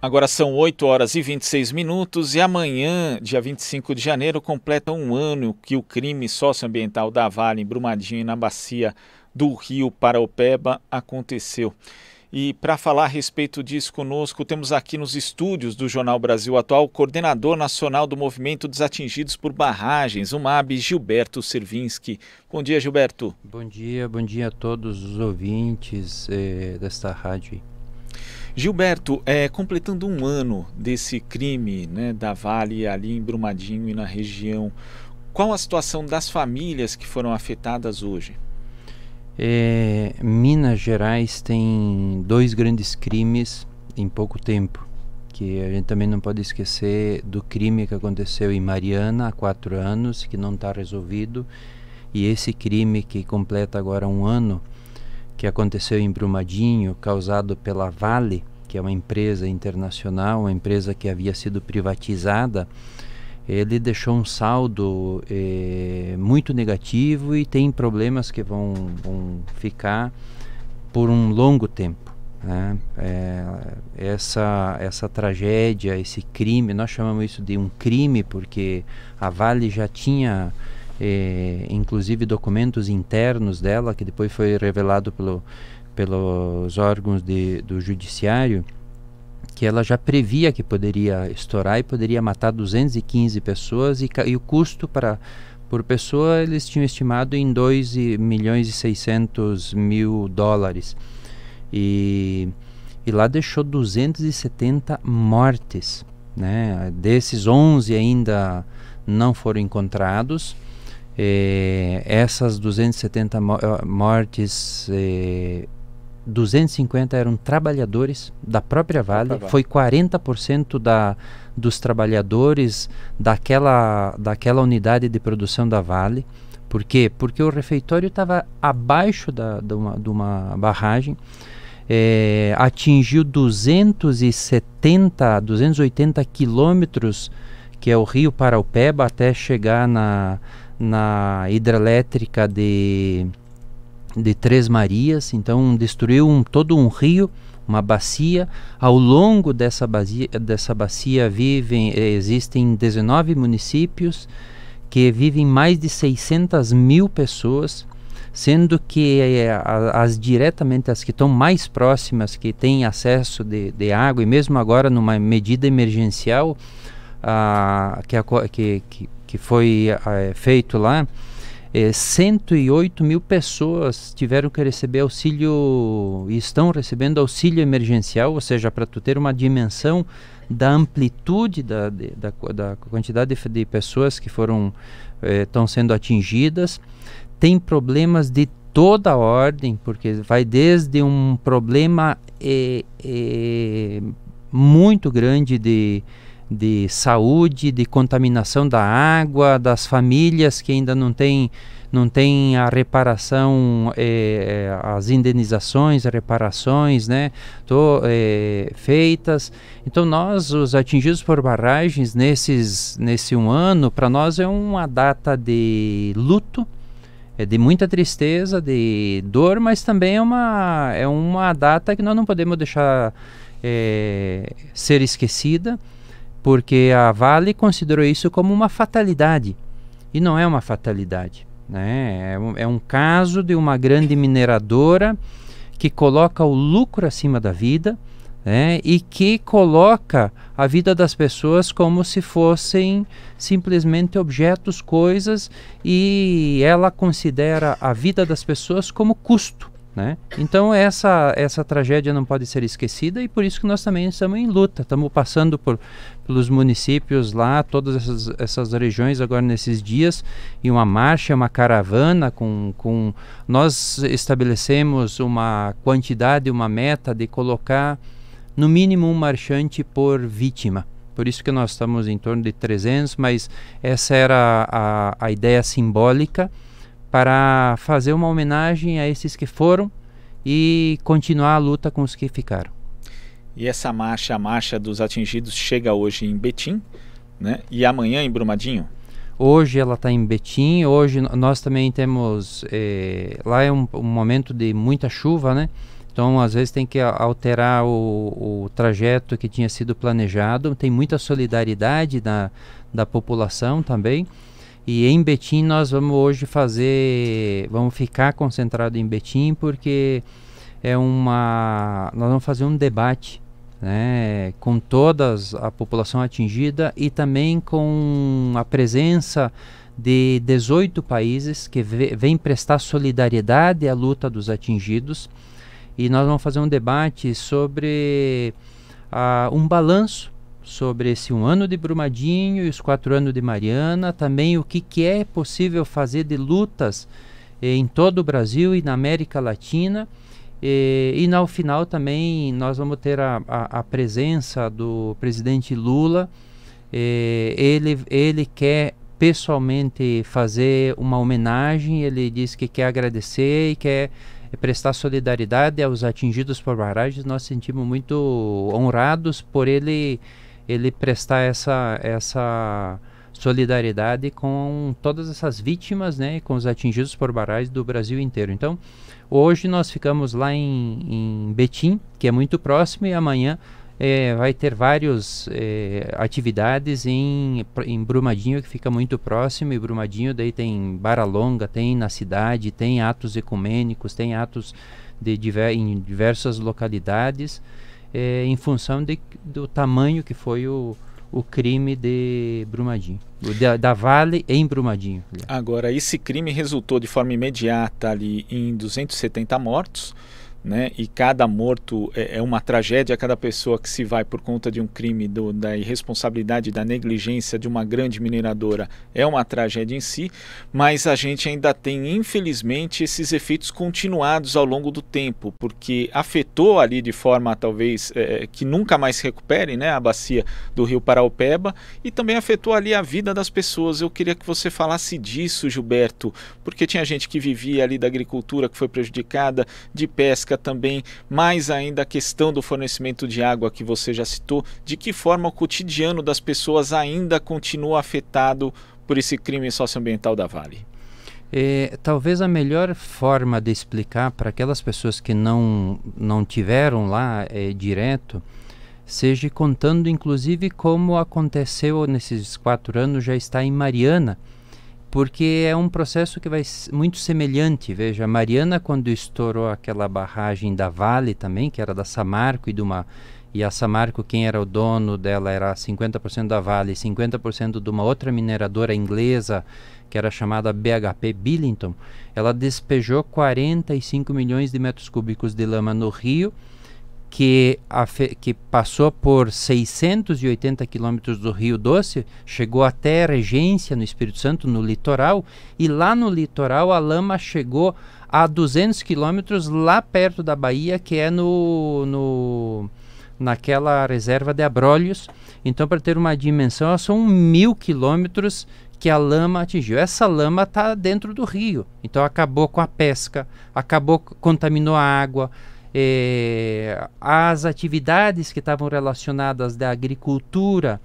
Agora são 8 horas e 26 minutos e amanhã, dia 25 de janeiro, completa um ano que o crime socioambiental da Vale em Brumadinho e na bacia do Rio Paraopeba aconteceu. E para falar a respeito disso conosco, temos aqui nos estúdios do Jornal Brasil Atual o coordenador nacional do Movimento dos Atingidos por Barragens, o MAB, Gilberto Servinski. Bom dia, Gilberto. Bom dia, bom dia a todos os ouvintes eh, desta rádio. Gilberto, é, completando um ano desse crime né, da Vale ali em Brumadinho e na região, qual a situação das famílias que foram afetadas hoje? É, Minas Gerais tem dois grandes crimes em pouco tempo, que a gente também não pode esquecer do crime que aconteceu em Mariana há quatro anos, que não está resolvido, e esse crime que completa agora um ano que aconteceu em Brumadinho, causado pela Vale, que é uma empresa internacional, uma empresa que havia sido privatizada, ele deixou um saldo eh, muito negativo e tem problemas que vão, vão ficar por um longo tempo. Né? É, essa, essa tragédia, esse crime, nós chamamos isso de um crime porque a Vale já tinha eh, inclusive documentos internos dela, que depois foi revelado pelo, pelos órgãos de, do judiciário, que ela já previa que poderia estourar e poderia matar 215 pessoas e, e o custo para por pessoa eles tinham estimado em 2 milhões e 600 mil dólares. E, e lá deixou 270 mortes. Né? Desses 11 ainda não foram encontrados eh, essas 270 mo eh, mortes, 250 eh, eram trabalhadores da própria Vale, foi 40% da, dos trabalhadores daquela, daquela unidade de produção da Vale. Por quê? Porque o refeitório estava abaixo da, de, uma, de uma barragem. É, atingiu 270, 280 quilômetros, que é o rio Paraupeba, até chegar na, na hidrelétrica de, de Três Marias, então destruiu um, todo um rio, uma bacia. Ao longo dessa bacia, dessa bacia vivem, eh, existem 19 municípios que vivem mais de 600 mil pessoas, sendo que é, as diretamente as que estão mais próximas, que têm acesso de, de água, e mesmo agora numa medida emergencial, ah, que, a, que, que que foi é, feito lá, é, eh, 108 mil pessoas tiveram que receber auxílio e estão recebendo auxílio emergencial, ou seja, para tu ter uma dimensão da amplitude da, de, da, da, quantidade de, de, pessoas que foram estão eh, é, sendo atingidas, tem problemas de toda a ordem, porque vai desde um problema é, muito grande de de saúde, de contaminação da água, das famílias que ainda não têm não tem a reparação, eh, eh, as indenizações, reparações, né, tô, eh, feitas. Então nós, os atingidos por barragens, nesses, nesse um ano, para nós é uma data de luto, é de muita tristeza, de dor, mas também é uma, é uma data que nós não podemos deixar ser esquecida porque a Vale considerou isso como uma fatalidade. E não é uma fatalidade. Né? É, um, é um caso de uma grande mineradora que coloca o lucro acima da vida né? e que coloca a vida das pessoas como se fossem simplesmente objetos, coisas, e ela considera a vida das pessoas como custo. Né? Então essa, essa tragédia não pode ser esquecida e por isso que nós também estamos em luta, estamos passando por, pelos municípios lá, todas essas, essas regiões agora nesses dias, e uma marcha, uma caravana com, com... Nós estabelecemos uma quantidade, uma meta de colocar no mínimo um marchante por vítima. Por isso que nós estamos em torno de 300, mas essa era a, a ideia simbólica para fazer uma homenagem a esses que foram e continuar a luta com os que ficaram. E essa marcha, a marcha dos atingidos, chega hoje em Betim, né? E amanhã em Brumadinho? Hoje ela está em Betim. Hoje nós também temos eh, lá é um, um, momento de muita chuva, né? Então às vezes tem que alterar o, o trajeto que tinha sido planejado. Tem muita solidariedade da, da população também. E em Betim nós vamos hoje fazer, vamos ficar concentrado em Betim porque é uma, nós vamos fazer um debate, né, com toda a população atingida e também com a presença de 18 países que vêm prestar solidariedade à luta dos atingidos. E nós vamos fazer um debate sobre uh, um balanço sobre esse um ano de Brumadinho e os quatro anos de Mariana, também o que, que é possível fazer de lutas eh, em todo o Brasil e na América Latina. Eh, e, e no final também nós vamos ter a, a, a presença do presidente Lula. Eh, ele, ele quer pessoalmente fazer uma homenagem, ele diz que quer agradecer e quer prestar solidariedade aos atingidos por barragens. Nós sentimos muito honrados por ele ele prestar essa, essa solidariedade com todas essas vítimas né, com os atingidos por barais do Brasil inteiro. Então, hoje nós ficamos lá em, em Betim, que é muito próximo, e amanhã é, vai ter várias é, atividades em, em Brumadinho, que fica muito próximo, e Brumadinho daí tem Bara Longa, tem na cidade, tem atos ecumênicos, tem atos de, de, em diversas localidades. É, em função de, do tamanho que foi o, o crime de Brumadinho, da, da, Vale em Brumadinho. Agora, esse crime resultou de forma imediata ali em 270 mortos, né? E cada morto é, é, uma tragédia, cada pessoa que se vai por conta de um crime, do, da irresponsabilidade, da negligência de uma grande mineradora é uma tragédia em si, mas a gente ainda tem, infelizmente, esses efeitos continuados ao longo do tempo, porque afetou ali de forma talvez é, é que nunca mais se recupere, né? A bacia do rio Paraupeba e também afetou ali a vida das pessoas. Eu queria que você falasse disso, Gilberto, porque tinha gente que vivia ali da agricultura que foi prejudicada, de pesca também mais ainda a questão do fornecimento de água que você já citou, de que forma o cotidiano das pessoas ainda continua afetado por esse crime socioambiental da Vale? É, talvez a melhor forma de explicar para aquelas pessoas que não, não tiveram lá é, direto seja contando inclusive como aconteceu nesses quatro anos já está em Mariana, porque é um processo que vai muito semelhante. Veja, Mariana, quando estourou aquela barragem da Vale também, que era da Samarco e de uma. E a Samarco, quem era o dono dela, era 50% da Vale, 50% de uma outra mineradora inglesa, que era chamada BHP Billington. Ela despejou 45 milhões de metros cúbicos de lama no rio que, que passou por 680 quilômetros do Rio Doce, chegou até Regência, no Espírito Santo, no litoral, e lá no litoral a lama chegou a 200 quilômetros lá perto da Bahia, que é no, no naquela reserva de Abrolhos. Então, para ter uma dimensão, são mil quilômetros que a lama atingiu. Essa lama está dentro do rio, então acabou com a pesca, acabou contaminou a água eh, as atividades que estavam relacionadas da agricultura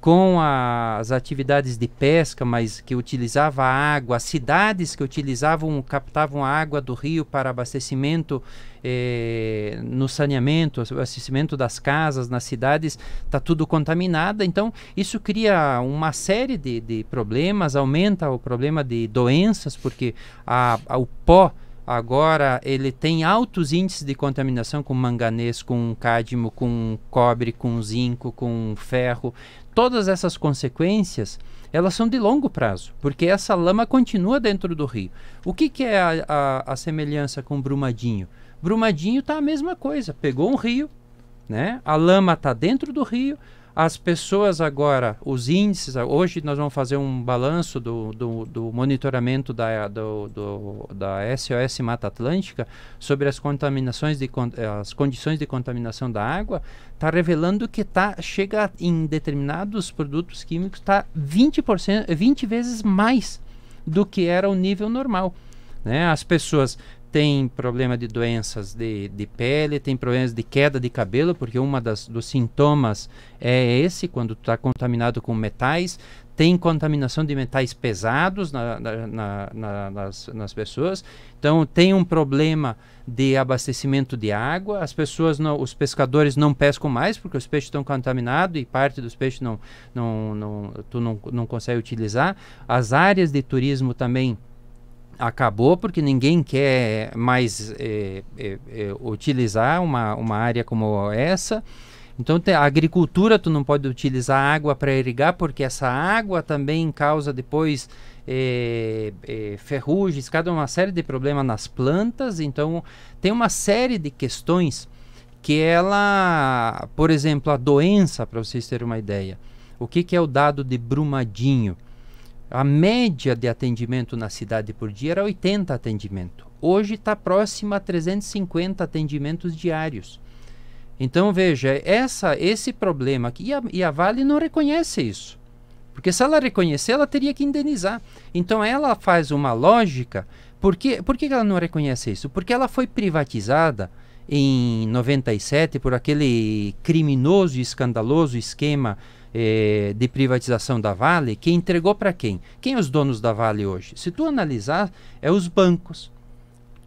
com a, as atividades de pesca, mas que utilizava água, as cidades que utilizavam, captavam a água do rio para abastecimento eh, no saneamento, abastecimento das casas nas cidades, está tudo contaminada. Então, isso cria uma série de, de problemas, aumenta o problema de doenças, porque a, a o pó Agora ele tem altos índices de contaminação com manganês, com cádmio, com cobre, com zinco, com ferro. Todas essas consequências, elas são de longo prazo, porque essa lama continua dentro do rio. O que, que é a, a, a semelhança com Brumadinho? Brumadinho está a mesma coisa. Pegou um rio, né? A lama está dentro do rio, as pessoas agora, os índices, hoje nós vamos fazer um balanço do, do, do monitoramento da, do, do, da SOS Mata Atlântica sobre as contaminações de as condições de contaminação da água, está revelando que tá, chega em determinados produtos químicos está 20%, 20 vezes mais do que era o nível normal. Né? As pessoas tem problema de doenças de, de pele, tem problemas de queda de cabelo, porque uma das, dos sintomas é esse, quando está contaminado com metais, tem contaminação de metais pesados na, na, na, nas, nas, pessoas, então tem um problema de abastecimento de água, as pessoas, não, os pescadores não pescam mais porque os peixes estão contaminados e parte dos peixes não, não, não, tu não, não consegue utilizar, as áreas de turismo também acabou porque ninguém quer mais é, é, utilizar uma, uma área como essa. Então, a agricultura, tu não pode utilizar água para irrigar, porque essa água também causa depois é, é, cada uma série de problemas nas plantas. Então, tem uma série de questões que ela, por exemplo, a doença, para vocês terem uma ideia. O que, que é o dado de Brumadinho? A média de atendimento na cidade por dia era 80 atendimentos. Hoje está próxima a 350 atendimentos diários. Então veja, essa, esse problema aqui, e a, e a Vale não reconhece isso. Porque se ela reconhecer, ela teria que indenizar. Então ela faz uma lógica. Por que, por que ela não reconhece isso? Porque ela foi privatizada em 97 por aquele criminoso e escandaloso esquema eh, de privatização da Vale, que entregou para quem? Quem é os donos da Vale hoje? Se tu analisar, é os bancos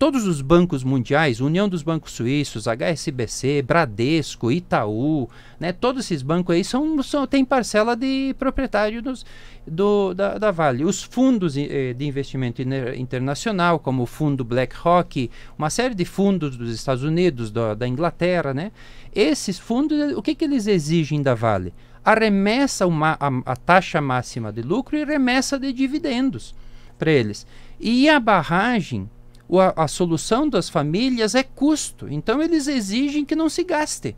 todos os bancos mundiais, União dos Bancos Suíços, HSBC, Bradesco, Itaú, né, todos esses bancos aí são, são têm parcela de proprietário dos, do, da, da, Vale. Os fundos eh, de investimento internacional, como o fundo BlackRock, uma série de fundos dos Estados Unidos, do, da Inglaterra, né? Esses fundos, o que, que eles exigem da Vale? Arremessa uma, a, a taxa máxima de lucro e remessa de dividendos para eles. E a barragem a, a solução das famílias é custo. Então eles exigem que não se gaste.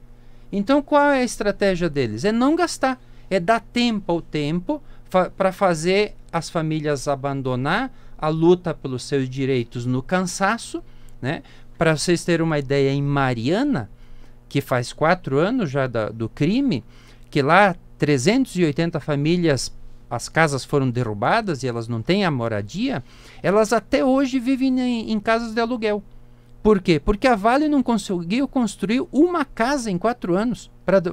Então qual é a estratégia deles? É não gastar, é dar tempo ao tempo fa para fazer as famílias abandonar a luta pelos seus direitos no cansaço, né? Para vocês terem uma ideia, em Mariana, que faz quatro anos já da, do crime, que lá 380 famílias as casas foram derrubadas e elas não têm a moradia, elas até hoje vivem em, em, casas de aluguel. Por quê? Porque a Vale não conseguiu construir uma casa em quatro anos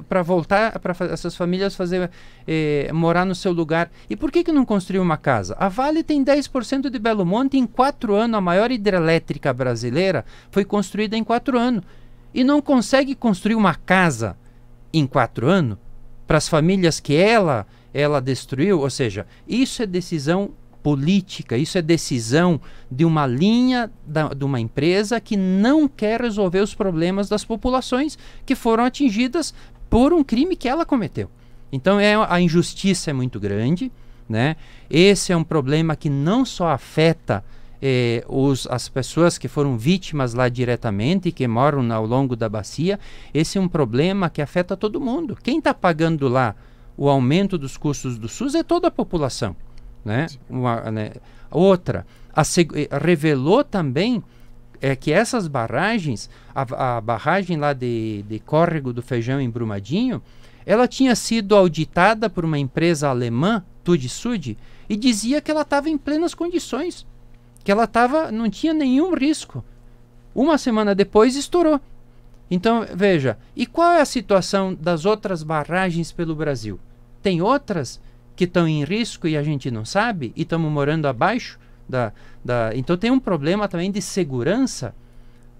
para voltar para essas famílias fazer eh, morar no seu lugar. E por que, que não construiu uma casa? A Vale tem 10% de Belo Monte em quatro anos. A maior hidrelétrica brasileira foi construída em quatro anos. E não consegue construir uma casa em quatro anos para as famílias que ela ela destruiu, ou seja, isso é decisão política, isso é decisão de uma linha da, de uma empresa que não quer resolver os problemas das populações que foram atingidas por um crime que ela cometeu. Então é, a injustiça é muito grande, né? Esse é um problema que não só afeta eh, os, as pessoas que foram vítimas lá diretamente e que moram ao longo da bacia, esse é um problema que afeta todo mundo. Quem está pagando lá? o aumento dos custos do SUS é toda a população. Né? Uma, né? Outra, eh, revelou também é que essas barragens, a, a, barragem lá de, de Córrego do Feijão em Brumadinho, ela tinha sido auditada por uma empresa alemã, Tudsud, e dizia que ela estava em plenas condições, que ela tava, não tinha nenhum risco. Uma semana depois estourou. Então, veja, e qual é a situação das outras barragens pelo Brasil? Tem outras que estão em risco e a gente não sabe e estamos morando abaixo da, da. Então, tem um problema também de segurança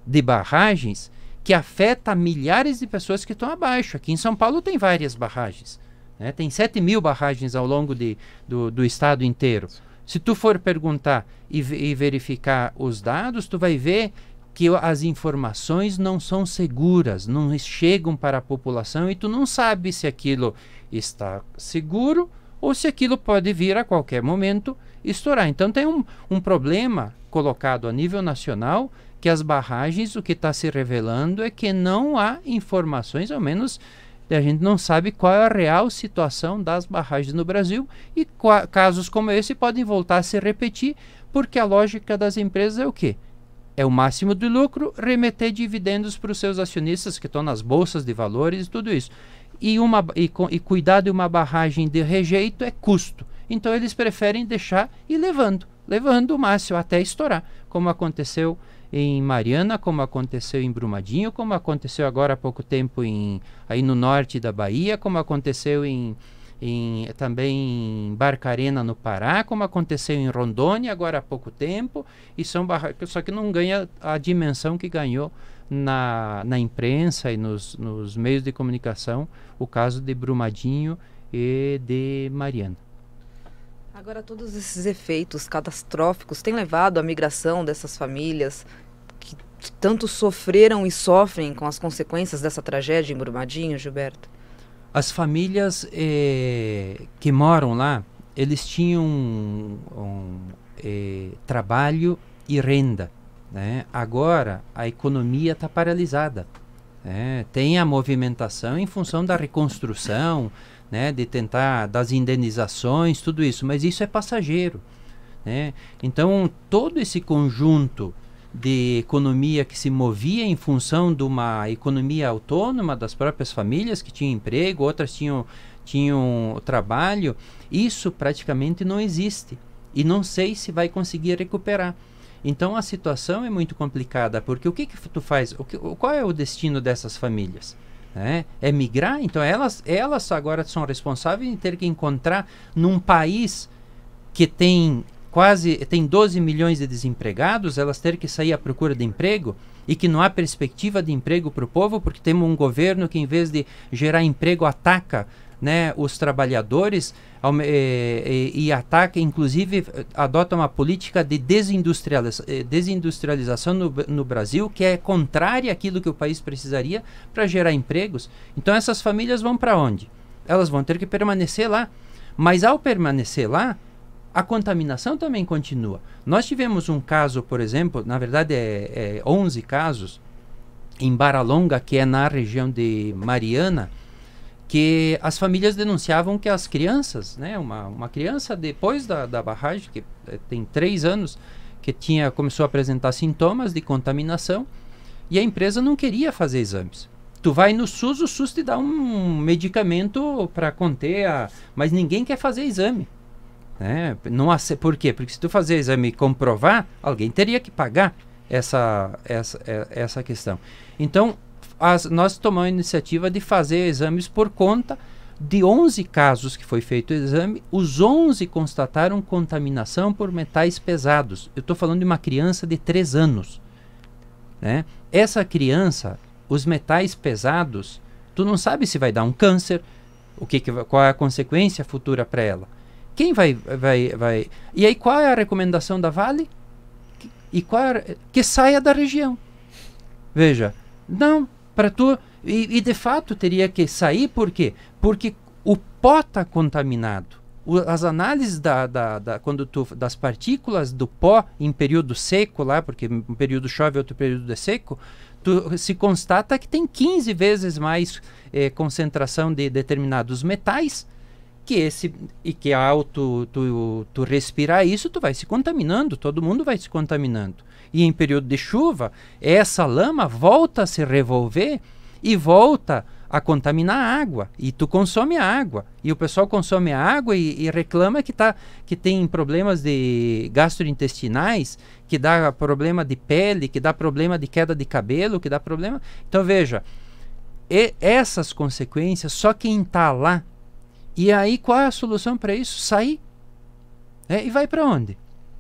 de barragens que afeta milhares de pessoas que estão abaixo. Aqui em São Paulo tem várias barragens. Né? Tem 7 mil barragens ao longo de, do, do estado inteiro. Se tu for perguntar e, e verificar os dados, tu vai ver que as informações não são seguras, não chegam para a população e tu não sabe se aquilo está seguro ou se aquilo pode vir a qualquer momento estourar. Então tem um, um problema colocado a nível nacional que as barragens, o que está se revelando é que não há informações, ao menos a gente não sabe qual é a real situação das barragens no Brasil e casos como esse podem voltar a se repetir porque a lógica das empresas é o quê? é o máximo de lucro, remeter dividendos para os seus acionistas que estão nas bolsas de valores e tudo isso. E, uma, e, e cuidar de uma barragem de rejeito é custo. Então eles preferem deixar e levando, levando o máximo até estourar, como aconteceu em Mariana, como aconteceu em Brumadinho, como aconteceu agora há pouco tempo em, aí no norte da Bahia, como aconteceu em, em, também em Barcarena, no Pará, como aconteceu em Rondônia agora há pouco tempo, e são barracas, só que não ganha a dimensão que ganhou na, na imprensa e nos, nos meios de comunicação o caso de Brumadinho e de Mariana. Agora, todos esses efeitos catastróficos têm levado à migração dessas famílias que tanto sofreram e sofrem com as consequências dessa tragédia em Brumadinho, Gilberto? As famílias eh, que moram lá, eles tinham um, um, eh, trabalho e renda. Né? Agora a economia está paralisada. Né? Tem a movimentação em função da reconstrução, né? de tentar das indenizações, tudo isso, mas isso é passageiro. Né? Então todo esse conjunto de economia que se movia em função de uma economia autônoma das próprias famílias que tinham emprego, outras tinham, tinham trabalho, isso praticamente não existe. E não sei se vai conseguir recuperar. Então a situação é muito complicada, porque o que, que tu faz? O que, qual é o destino dessas famílias? é É migrar? Então elas, elas agora são responsáveis em ter que encontrar num país que tem quase tem 12 milhões de desempregados, elas terem que sair à procura de emprego e que não há perspectiva de emprego para o povo, porque temos um governo que, em vez de gerar emprego, ataca né, os trabalhadores e, e, eh, eh, e, ataca, inclusive adota uma política de eh, desindustrialização no, no Brasil que é contrária àquilo que o país precisaria para gerar empregos. Então essas famílias vão para onde? Elas vão ter que permanecer lá. Mas ao permanecer lá, a contaminação também continua. Nós tivemos um caso, por exemplo, na verdade é, é 11 casos, em Baralonga, que é na região de Mariana, que as famílias denunciavam que as crianças, né, uma, uma criança depois da, da barragem, que é, tem 3 anos, que tinha começou a apresentar sintomas de contaminação, e a empresa não queria fazer exames tu vai no SUS, o SUS te dá um medicamento para conter a, mas ninguém quer fazer exame. Né? Não ace... Por quê? Porque se tu fazer exame e comprovar, alguém teria que pagar essa, essa, é, essa questão. Então, as, nós tomamos a iniciativa de fazer exames por conta de 11 casos que foi feito o exame, os 11 constataram contaminação por metais pesados. Eu estou falando de uma criança de 3 anos. Né? Essa criança, os metais pesados, tu não sabe se vai dar um câncer, o que, que qual é a consequência futura para ela. Quem vai, vai, vai? E aí qual é a recomendação da Vale? Que, e qual é a, que saia da região? Veja, não para tu e, e, de fato teria que sair por quê? Porque o pó está contaminado. O, as análises da, da, da, quando tu, das partículas do pó em período seco lá, porque um período chove outro período é seco, tu, se constata que tem 15 vezes mais eh, concentração de determinados metais que esse e que ao tu, tu, tu respirar isso, tu vai se contaminando, todo mundo vai se contaminando. E em período de chuva, essa lama volta a se revolver e volta a contaminar a água. E tu consome a água. E o pessoal consome a água e, e reclama que, tá, que tem problemas de gastrointestinais, que dá problema de pele, que dá problema de queda de cabelo, que dá problema. Então veja, essas consequências só quem está lá e aí qual é a solução para isso? Sair. Né? E vai para onde?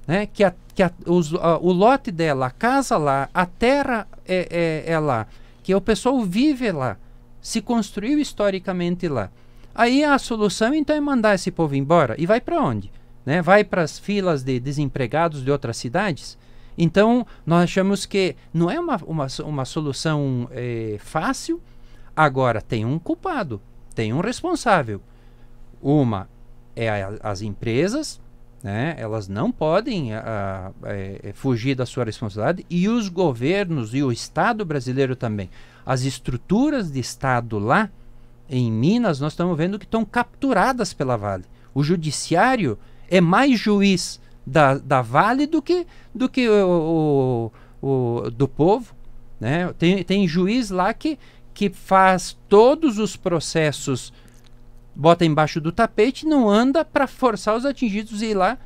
Né? Que, a, que a, os, a, o lote dela, a casa lá, a terra é, é, é lá, que o pessoal vive lá, se construiu historicamente lá. Aí a solução então é mandar esse povo embora. E vai para onde? Né? Vai para as filas de desempregados de outras cidades? Então, nós achamos que não é uma, uma, uma solução é, fácil. Agora, tem um culpado, tem um responsável. Uma é a, as empresas, né? elas não podem a, ah, a, ah, é, é, fugir da sua responsabilidade, e os governos e o Estado brasileiro também. As estruturas de Estado lá em Minas, nós estamos vendo que estão capturadas pela Vale. O judiciário é mais juiz da, da Vale do que, do que o, o, o do povo. Né? Tem, tem juiz lá que, que faz todos os processos bota embaixo do tapete, não anda para forçar os atingidos a ir lá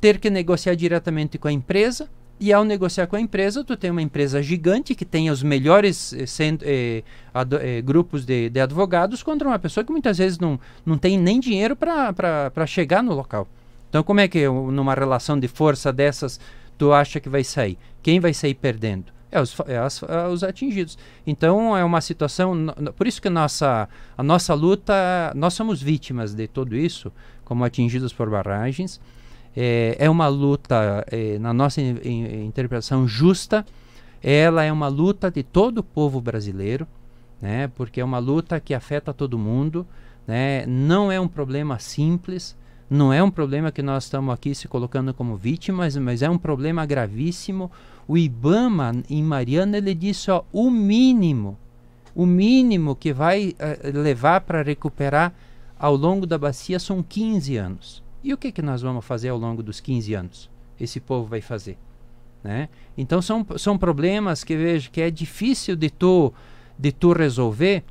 ter que negociar diretamente com a empresa. E ao negociar com a empresa, tu tem uma empresa gigante que tem os melhores eh, sendo, eh, ad, eh, grupos de, de, advogados contra uma pessoa que muitas vezes não, não tem nem dinheiro para chegar no local. Então, como é que numa relação de força dessas tu acha que vai sair? Quem vai sair perdendo? é os, é as, é os atingidos. Então é uma situação. Por isso que nossa, a nossa luta, nós somos vítimas de tudo isso, como atingidos por barragens. É, é uma luta, é, na nossa in, in, interpretação, justa. Ela é uma luta de todo o povo brasileiro, né? porque é uma luta que afeta todo mundo. Né? Não é um problema simples, não é um problema que nós estamos aqui se colocando como vítimas, mas é um problema gravíssimo o IBAMA em Mariana ele disse ó, o mínimo, o mínimo que vai uh, levar para recuperar ao longo da bacia são 15 anos. E o que, que nós vamos fazer ao longo dos 15 anos? Esse povo vai fazer. Né? Então são, são problemas que vejo que é difícil de tu, de tu resolver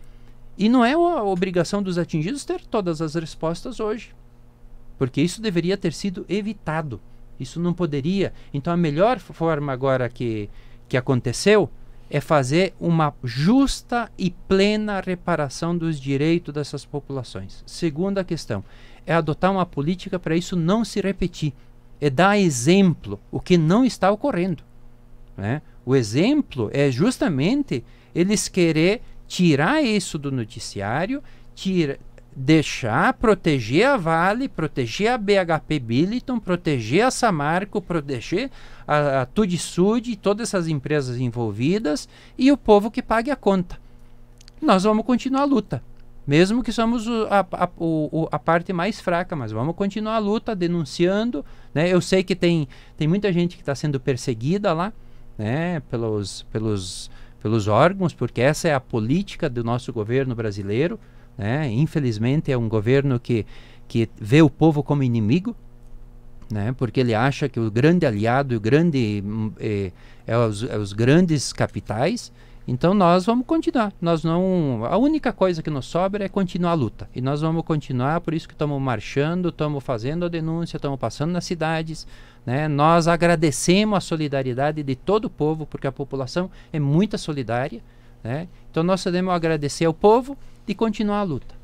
e não é a obrigação dos atingidos ter todas as respostas hoje, porque isso deveria ter sido evitado. Isso não poderia. Então a melhor forma agora que, que aconteceu é fazer uma justa e plena reparação dos direitos dessas populações. Segunda questão é adotar uma política para isso não se repetir. É dar exemplo, o que não está ocorrendo. Né? O exemplo é justamente eles querer tirar isso do noticiário, tira, deixar proteger a Vale, proteger a BHP Billiton, proteger a Samarco, proteger a, a e todas essas empresas envolvidas e o povo que pague a conta. Nós vamos continuar a luta. Mesmo que somos o, a, a, o, a, parte mais fraca, mas vamos continuar a luta denunciando. Né? Eu sei que tem, tem muita gente que está sendo perseguida lá né? pelos, pelos, pelos órgãos, porque essa é a política do nosso governo brasileiro. Né? Infelizmente é um governo que, que vê o povo como inimigo, né? porque ele acha que o grande aliado, o grande hum, é, é, os, é os grandes capitais. Então nós vamos continuar. Nós não, a única coisa que nos sobra é continuar a luta. E nós vamos continuar, por isso que estamos marchando, estamos fazendo a denúncia, estamos passando nas cidades. Né? Nós agradecemos a solidariedade de todo o povo, porque a população é muito solidária. Né? Então nós podemos agradecer ao povo e continuar a luta.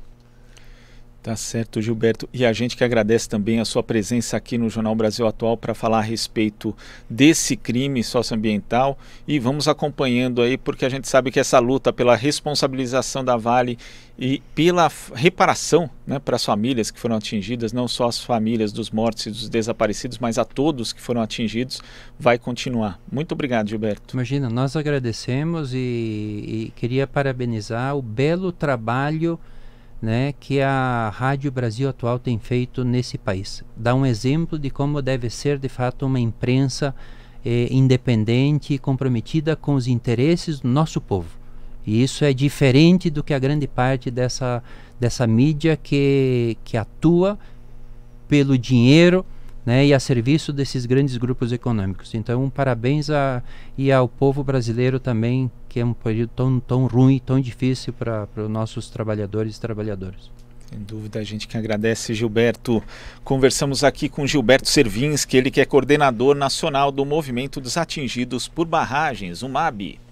Tá certo, Gilberto. E a gente que agradece também a sua presença aqui no Jornal Brasil Atual para falar a respeito desse crime socioambiental e vamos acompanhando aí, porque a gente sabe que essa luta pela responsabilização da Vale e pela reparação né, para as famílias que foram atingidas, não só as famílias dos mortos e dos desaparecidos, mas a todos que foram atingidos, vai continuar. Muito obrigado, Gilberto. Imagina, nós agradecemos e, e queria parabenizar o belo trabalho né, que a Rádio Brasil Atual tem feito nesse país. Dá um exemplo de como deve ser, de fato, uma imprensa eh, independente e comprometida com os interesses do nosso povo. E isso é diferente do que a grande parte dessa, dessa mídia que, que atua pelo dinheiro né, e a serviço desses grandes grupos econômicos. Então, parabéns a, e ao povo brasileiro também, que é um período tão, tão ruim, tão difícil para os nossos trabalhadores e trabalhadoras. Sem dúvida, a gente que agradece, Gilberto. Conversamos aqui com Gilberto Servins, que ele que é coordenador nacional do Movimento dos Atingidos por Barragens, o MAB.